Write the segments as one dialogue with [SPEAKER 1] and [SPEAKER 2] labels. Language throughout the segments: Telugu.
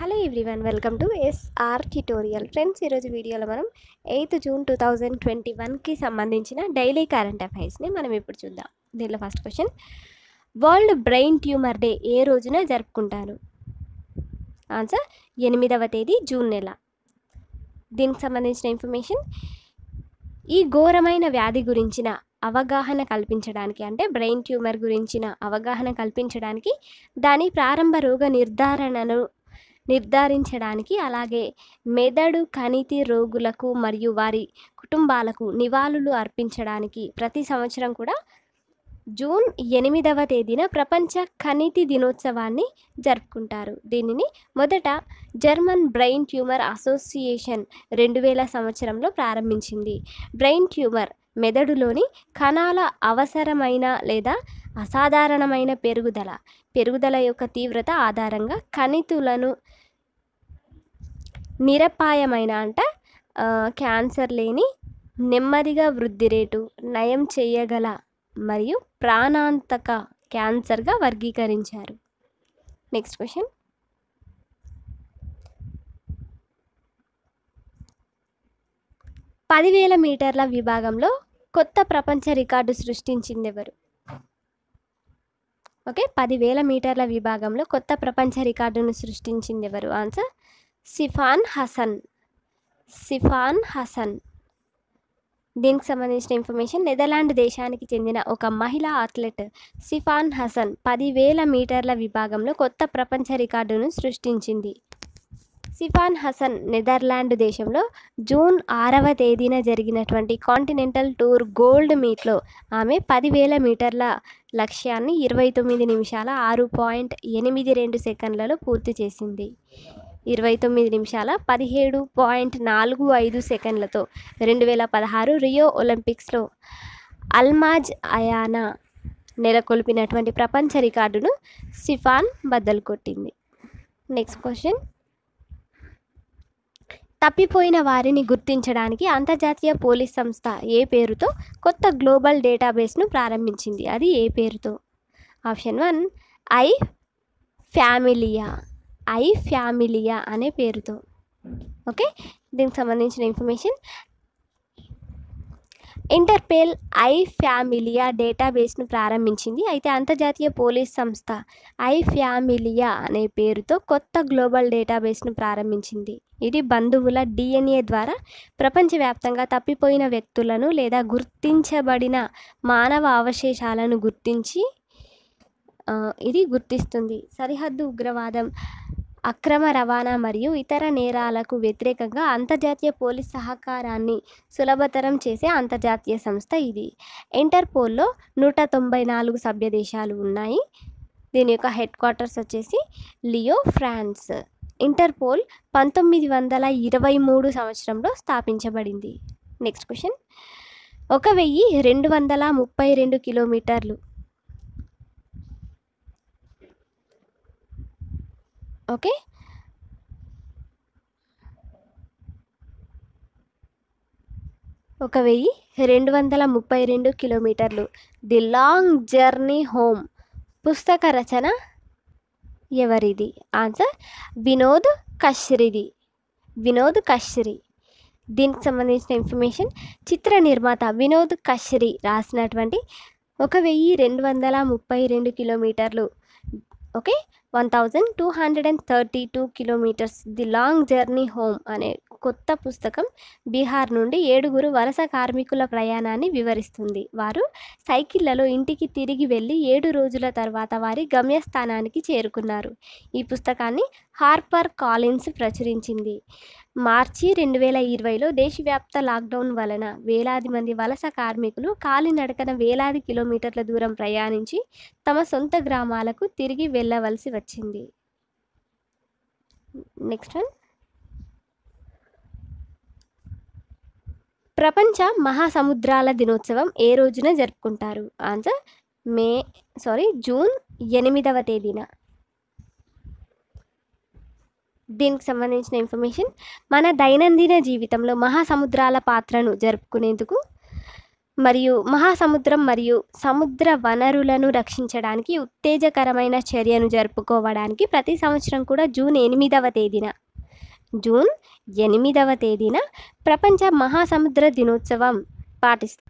[SPEAKER 1] hello everyone welcome to SR tutorial friends ఈరోజు వీడియోలో మనం eighth June two thousand twenty వన్కి సంబంధించిన డైలీ కరెంట్ అఫైర్స్ని మనం ఇప్పుడు చూద్దాం దీనిలో first question world brain tumour day ఏ రోజున జరుపుకుంటారు ఆన్సర్ ఎనిమిదవ తేదీ జూన్ నెల దీనికి సంబంధించిన ఇన్ఫర్మేషన్ ఈ ఘోరమైన వ్యాధి గురించిన అవగాహన కల్పించడానికి అంటే బ్రెయిన్ ట్యూమర్ గురించిన అవగాహన కల్పించడానికి దాని ప్రారంభ రోగ నిర్ధారణను నిర్ధారించడానికి అలాగే మెదడు కణితి రోగులకు మరియు వారి కుటుంబాలకు నివాళులు అర్పించడానికి ప్రతి సంవత్సరం కూడా జూన్ ఎనిమిదవ తేదీన ప్రపంచ కణితి దినోత్సవాన్ని జరుపుకుంటారు దీనిని మొదట జర్మన్ బ్రెయిన్ ట్యూమర్ అసోసియేషన్ రెండు వేల సంవత్సరంలో ప్రారంభించింది బ్రెయిన్ ట్యూమర్ మెదడులోని కణాల అవసరమైన లేదా అసాధారణమైన పెరుగుదల పెరుగుదల యొక్క తీవ్రత ఆధారంగా కణితులను నిరపాయమైన అంట క్యాన్సర్ లేని నెమ్మదిగా వృద్ధి రేటు నయం చేయగల మరియు ప్రాణాంతక క్యాన్సర్గా వర్గీకరించారు నెక్స్ట్ క్వశ్చన్ పదివేల మీటర్ల విభాగంలో కొత్త ప్రపంచ రికార్డు సృష్టించింది ఎవరు ఓకే పదివేల మీటర్ల విభాగంలో కొత్త ప్రపంచ రికార్డును సృష్టించింది ఎవరు answer Sifan Hassan Sifan Hassan దీనికి సంబంధించిన ఇన్ఫర్మేషన్ నెదర్లాండ్ దేశానికి చెందిన ఒక మహిళా అథ్లెట్ సిఫాన్ హసన్ పదివేల మీటర్ల విభాగంలో కొత్త ప్రపంచ రికార్డును సృష్టించింది సిఫాన్ హసన్ నెదర్లాండ్ దేశంలో జూన్ ఆరవ తేదీన జరిగినటువంటి కాంటినెంటల్ టూర్ గోల్డ్ మీట్లో ఆమె పదివేల మీటర్ల లక్ష్యాన్ని ఇరవై తొమ్మిది నిమిషాల ఆరు పాయింట్ ఎనిమిది రెండు సెకండ్లలో పూర్తి చేసింది ఇరవై తొమ్మిది నిమిషాల పదిహేడు పాయింట్ నాలుగు ఐదు సెకండ్లతో రెండు వేల పదహారు రియో ఒలింపిక్స్లో అల్మాజ్ అయానా నెలకొల్పినటువంటి ప్రపంచ రికార్డును సిఫాన్ బద్దలు కొట్టింది నెక్స్ట్ క్వశ్చన్ తప్పిపోయిన వారిని గుర్తించడానికి అంతర్జాతీయ పోలీస్ సంస్థ ఏ పేరుతో కొత్త గ్లోబల్ డేటాబేస్ను ప్రారంభించింది అది ఏ పేరుతో option one I Familia I Familia అనే పేరుతో ఓకే దీనికి సంబంధించిన ఇన్ఫర్మేషన్ ఇంటర్పేల్ ఐ ఫ్యామిలియా డేటాబేస్ను ప్రారంభించింది అయితే అంతర్జాతీయ పోలీస్ సంస్థ ఐ ఫ్యామిలియా అనే పేరుతో కొత్త గ్లోబల్ డేటాబేస్ను ప్రారంభించింది ఇది బంధువుల డిఎన్ఏ ద్వారా ప్రపంచవ్యాప్తంగా తప్పిపోయిన వ్యక్తులను లేదా గుర్తించబడిన మానవ అవశేషాలను గుర్తించి ఇది గుర్తిస్తుంది సరిహద్దు ఉగ్రవాదం అక్రమ రవాణా మరియు ఇతర నేరాలకు వ్యతిరేకంగా అంతర్జాతీయ పోలీస్ సహకారాన్ని సులభతరం చేసే అంతర్జాతీయ సంస్థ ఇది ఇంటర్పోల్లో నూట తొంభై నాలుగు సభ్య దేశాలు ఉన్నాయి దీని యొక్క హెడ్ క్వార్టర్స్ వచ్చేసి లియో ఫ్రాన్స్ ఇంటర్పోల్ పంతొమ్మిది వందల ఇరవై మూడు సంవత్సరంలో స్థాపించబడింది నెక్స్ట్ క్వశ్చన్ ఒక వెయ్యి రెండు వందల ముప్పై రెండు కిలోమీటర్లు ఓకే ఒక వెయ్యి రెండు వందల ముప్పై రెండు కిలోమీటర్లు ది లాంగ్ జర్నీ హోమ్ పుస్తక రచన ఎవరిది ఆన్సర్ వినోద్ కశ్రిది వినోద్ కశ్రి దీనికి సంబంధించిన ఇన్ఫర్మేషన్ చిత్ర నిర్మాత వినోద్ కశ్రి రాసినటువంటి ఒక వెయ్యి రెండు వందల ముప్పై రెండు కిలోమీటర్లు okay one thousand two hundred and thirty two kilometres the long journey home అనే కొత్త పుస్తకం బీహార్ నుండి ఏడుగురు వలస కార్మికుల ప్రయాణాన్ని వివరిస్తుంది వారు సైకిళ్లలో ఇంటికి తిరిగి వెళ్ళి ఏడు రోజుల తర్వాత వారి గమ్యస్థానానికి చేరుకున్నారు ఈ పుస్తకాన్ని హార్పర్ కాలిన్స్ ప్రచురించింది మార్చి రెండు వేల ఇరవైలో దేశవ్యాప్త లాక్డౌన్ వలన వేలాది మంది వలస కార్మికులు కాలినడకన వేలాది కిలోమీటర్ల దూరం ప్రయాణించి తమ సొంత గ్రామాలకు తిరిగి వెళ్ళవలసి వచ్చింది నెక్స్ట్ వన్ ప్రపంచ మహాసముద్రాల దినోత్సవం ఏ రోజున జరుపుకుంటారు ఆన్సర్ మే సారీ జూన్ ఎనిమిదవ తేదీన దీనికి సంబంధించిన ఇన్ఫర్మేషన్ మన దైనందిన జీవితంలో మహాసముద్రాల పాత్రను జరుపుకునేందుకు మరియు మహాసముద్రం మరియు సముద్ర వనరులను రక్షించడానికి ఉత్తేజకరమైన చర్యను జరుపుకోవడానికి ప్రతి సంవత్సరం కూడా జూన్ ఎనిమిదవ తేదీన జూన్ ఎనిమిదవ తేదీన ప్రపంచ మహాసముద్ర దినోత్సవం పాటిస్తా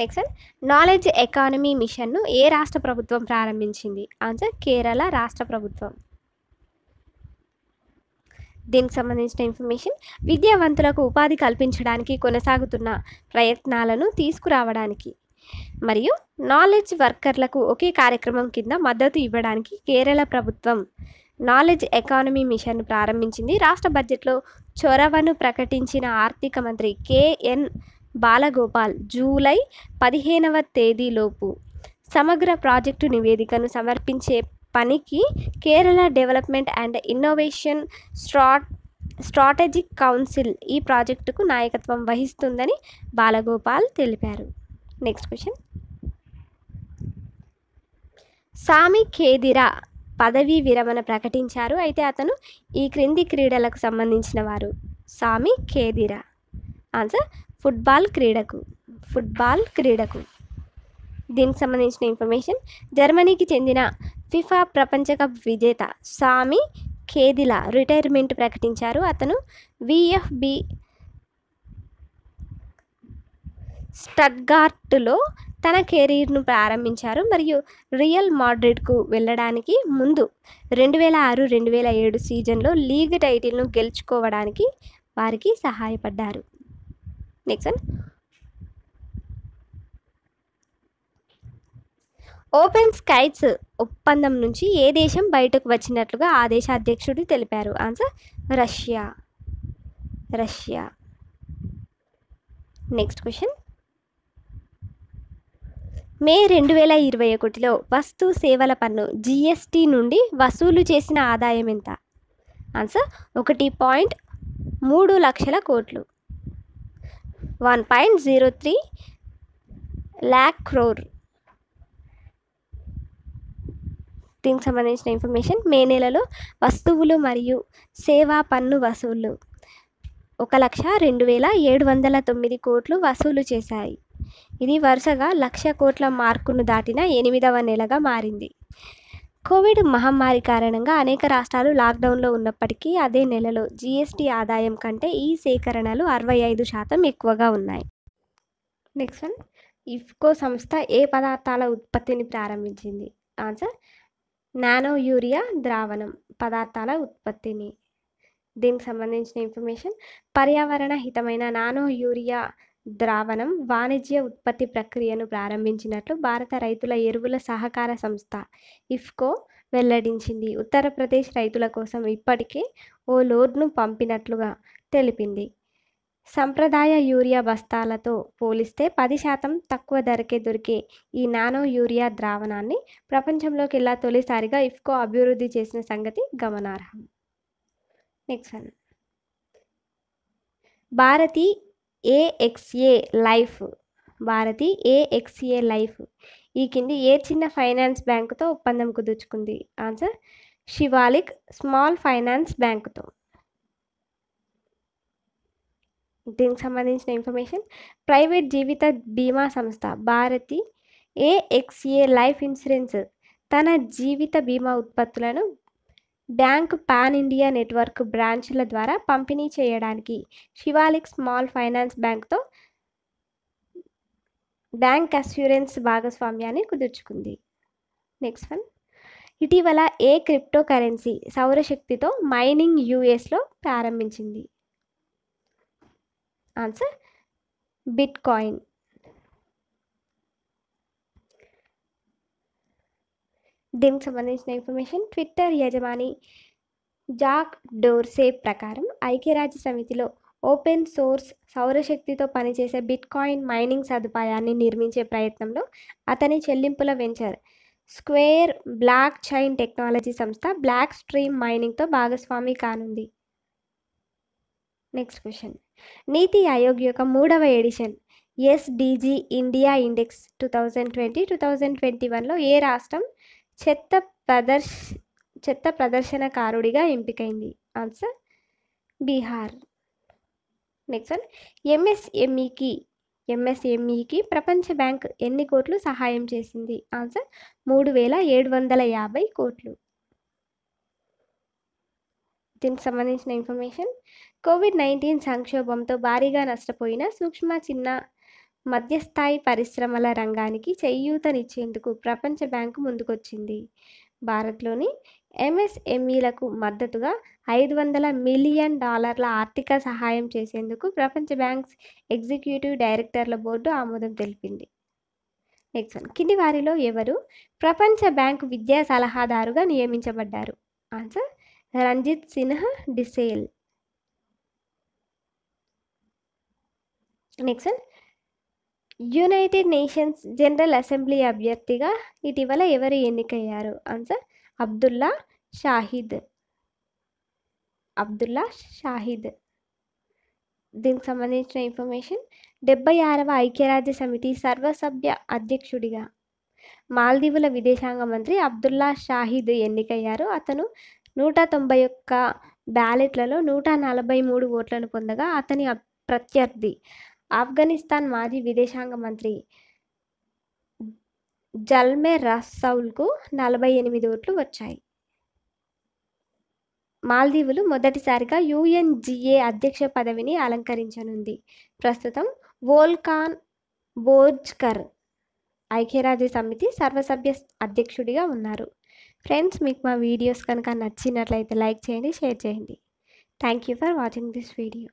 [SPEAKER 1] నెక్స్ట్ నాలెడ్జ్ ఎకానమీ మిషన్ను ఏ రాష్ట్ర ప్రభుత్వం ప్రారంభించింది ఆన్సర్ కేరళ రాష్ట్ర ప్రభుత్వం దీనికి సంబంధించిన ఇన్ఫర్మేషన్ విద్యావంతులకు ఉపాధి కల్పించడానికి కొనసాగుతున్న ప్రయత్నాలను తీసుకురావడానికి మరియు నాలెడ్జ్ వర్కర్లకు ఒకే కార్యక్రమం కింద మద్దతు ఇవ్వడానికి కేరళ ప్రభుత్వం నాలెడ్జ్ ఎకానమీ మిషన్ ప్రారంభించింది రాష్ట్ర బడ్జెట్లో చొరవను ప్రకటించిన ఆర్థిక మంత్రి కేఎన్ బాలగోపాల్ జూలై పదిహేనవ తేదీలోపు సమగ్ర ప్రాజెక్టు నివేదికను సమర్పించే పనికి Kerala development and innovation strat strategic council ఈ ప్రాజెక్టుకు నాయకత్వం వహిస్తుందని బాలగోపాల్ తెలిపారు నెక్స్ట్ క్వశ్చన్ సామి ఖేదిరా పదవీ విరమణ ప్రకటించారు అయితే అతను ఈ క్రింది క్రీడలకు సంబంధించిన వారు సామి ఖేదిరా ఆన్సర్ ఫుట్బాల్ క్రీడకు ఫుట్బాల్ క్రీడకు దీనికి సంబంధించిన ఇన్ఫర్మేషన్ జర్మనీకి చెందిన ఫిఫా ప్రపంచ కప్ విజేత సామి ఖేదిలా రిటైర్మెంట్ ప్రకటించారు అతను విఎఫ్బి స్టడ్గార్ట్లో తన కెరీర్ను ప్రారంభించారు మరియు రియల్ మాడ్రిడ్కు వెళ్ళడానికి ముందు రెండు వేల ఆరు రెండు వేల ఏడు సీజన్లో లీగ్ టైటిల్ను గెలుచుకోవడానికి వారికి సహాయపడ్డారు నెక్స్ట్ ఓపెన్ స్కైట్స్ ఒప్పందం నుంచి ఏ దేశం బయటకు వచ్చినట్లుగా ఆ దేశ అధ్యక్షుడు తెలిపారు answer Russia Russia next question May రెండు వేల ఇరవై ఒకటిలో వస్తు సేవల పన్ను జిఎస్టి నుండి వసూలు చేసిన ఆదాయం ఎంత ఆన్సర్ ఒకటి పాయింట్ మూడు లక్షల కోట్లు one point zero three lakh crore దీనికి సంబంధించిన ఇన్ఫర్మేషన్ మే నెలలో వస్తువులు మరియు సేవా పన్ను వసూళ్ళు ఒక లక్ష రెండు వేల ఏడు వందల తొమ్మిది కోట్లు వసూలు చేశాయి ఇది వరుసగా లక్ష కోట్ల మార్కును దాటిన ఎనిమిదవ నెలగా మారింది కోవిడ్ మహమ్మారి కారణంగా అనేక రాష్ట్రాలు లాక్డౌన్లో ఉన్నప్పటికీ అదే నెలలో జీఎస్టీ ఆదాయం కంటే ఈ సేకరణలు అరవై ఐదు శాతం ఎక్కువగా ఉన్నాయి నెక్స్ట్ వన్ ఇఫ్కో సంస్థ ఏ పదార్థాల ఉత్పత్తిని ప్రారంభించింది ఆన్సర్ నానో యూరియా ద్రావణం పదార్థాల ఉత్పత్తిని దీనికి సంబంధించిన ఇన్ఫర్మేషన్ పర్యావరణ హితమైన నానో యూరియా ద్రావణం వాణిజ్య ఉత్పత్తి ప్రక్రియను ప్రారంభించినట్లు భారత రైతుల ఎరువుల సహకార సంస్థ ఇఫ్కో వెల్లడించింది ఉత్తరప్రదేశ్ రైతుల కోసం ఇప్పటికే ఓ లోడ్ను పంపినట్లుగా తెలిపింది సంప్రదాయ యూరియా బస్తాలతో పోలిస్తే పది శాతం తక్కువ ధరకే దొరికే ఈ నానో యూరియా ద్రావణాన్ని ప్రపంచంలోకెల్లా తొలిసారిగా ఇఫ్కో అభివృద్ధి చేసిన సంగతి గమనార్హం next one Bharti AXA life Bharti AXA life ఈ కింది ఏ చిన్న ఫైనాన్స్ బ్యాంకుతో ఒప్పందం కుదుర్చుకుంది ఆన్సర్ శివాలిక్ స్మాల్ ఫైనాన్స్ బ్యాంకుతో దీనికి సంబంధించిన ఇన్ఫర్మేషన్ ప్రైవేట్ జీవిత బీమా సంస్థ భారతి ఏఎక్స్ఏ లైఫ్ ఇన్సూరెన్స్ తన జీవిత బీమా ఉత్పత్తులను బ్యాంక్ పాన్ ఇండియా నెట్వర్క్ బ్రాంచ్ల ద్వారా పంపిణీ చేయడానికి శివాలిక్ స్మాల్ ఫైనాన్స్ బ్యాంక్తో బ్యాంక్ అస్యూరెన్స్ భాగస్వామ్యాన్ని కుదుర్చుకుంది నెక్స్ట్ వన్ ఇటీవల ఏ క్రిప్టో కరెన్సీ సౌరశక్తితో మైనింగ్ యూఎస్లో ప్రారంభించింది ఆన్సర్ బిట్కాయిన్ దీనికి సంబంధించిన ఇన్ఫర్మేషన్ ట్విట్టర్ యజమాని జాక్ డోర్సే ప్రకారం ఐక్యరాజ్య సమితిలో ఓపెన్ సోర్స్ సౌరశక్తితో పనిచేసే బిట్కాయిన్ మైనింగ్ సదుపాయాన్ని నిర్మించే ప్రయత్నంలో అతని చెల్లింపుల venture Square blockchain technology సంస్థ బ్లాక్ స్ట్రీమ్ మైనింగ్తో భాగస్వామి కానుంది నెక్స్ట్ క్వశ్చన్ నీతి ఆయోగ్ యొక్క మూడవ edition SDG India index two thousand twenty two thousand twenty వన్లో ఏ రాష్ట్రం చెత్త ప్రదర్శ చెత్త ప్రదర్శనకారుడిగా ఎంపికైంది ఆన్సర్ బీహార్ నెక్స్ట్ వన్ ఎంఎస్ఎంఈకి ఎంఎస్ఎంఈకి ప్రపంచ బ్యాంక్ ఎన్ని కోట్లు సహాయం చేసింది ఆన్సర్ మూడు వేల ఏడు వందల యాభై కోట్లు దీనికి సంబంధించిన ఇన్ఫర్మేషన్ కోవిడ్ నైన్టీన్ సంక్షోభంతో భారీగా నష్టపోయిన సూక్ష్మ చిన్న మధ్యస్థాయి పరిశ్రమల రంగానికి చేయూతనిచ్చేందుకు ప్రపంచ బ్యాంకు ముందుకొచ్చింది భారత్లోని ఎంఎస్ఎంఈలకు మద్దతుగా ఐదు వందల మిలియన్ డాలర్ల ఆర్థిక సహాయం చేసేందుకు ప్రపంచ బ్యాంక్స్ ఎగ్జిక్యూటివ్ డైరెక్టర్ల బోర్డు ఆమోదం తెలిపింది నెక్స్ట్ వన్ కింది వారిలో ఎవరు ప్రపంచ బ్యాంకు విద్యా సలహాదారుగా నియమించబడ్డారు answer Ranjit Sinha Disale next United Nations general assembly అభ్యర్థిగా ఇటీవల ఎవరు ఎన్నికయ్యారు ఆన్సర్ అబ్దుల్లా షాహిద్ అబ్దుల్లా షాహిద్ దీనికి సంబంధించిన ఇన్ఫర్మేషన్ డెబ్బై ఆరవ ఐక్యరాజ్య సమితి సర్వసభ్య అధ్యక్షుడిగా మాల్దీవుల విదేశాంగ మంత్రి అబ్దుల్లా షాహిద్ ఎన్నికయ్యారు అతను నూట తొంభై ఒక్క బ్యాలెట్లలో నూట నలభై మూడు ఓట్లను పొందగా అతని ప్రత్యర్థి ఆఫ్ఘనిస్తాన్ మాజీ విదేశాంగ మంత్రి జల్మే రాసౌల్కు నలభై ఎనిమిది ఓట్లు వచ్చాయి మాల్దీవులు మొదటిసారిగా యుఎన్జిఏ అధ్యక్ష పదవిని అలంకరించనుంది ప్రస్తుతం వోల్కాన్ బోర్జ్కర్ ఐక్యరాజ్య సమితి సర్వసభ్య అధ్యక్షుడిగా ఉన్నారు ఫ్రెండ్స్ మీకు మా వీడియోస్ కనుక నచ్చినట్లయితే లైక్ చేయండి షేర్ చేయండి thank you for watching this video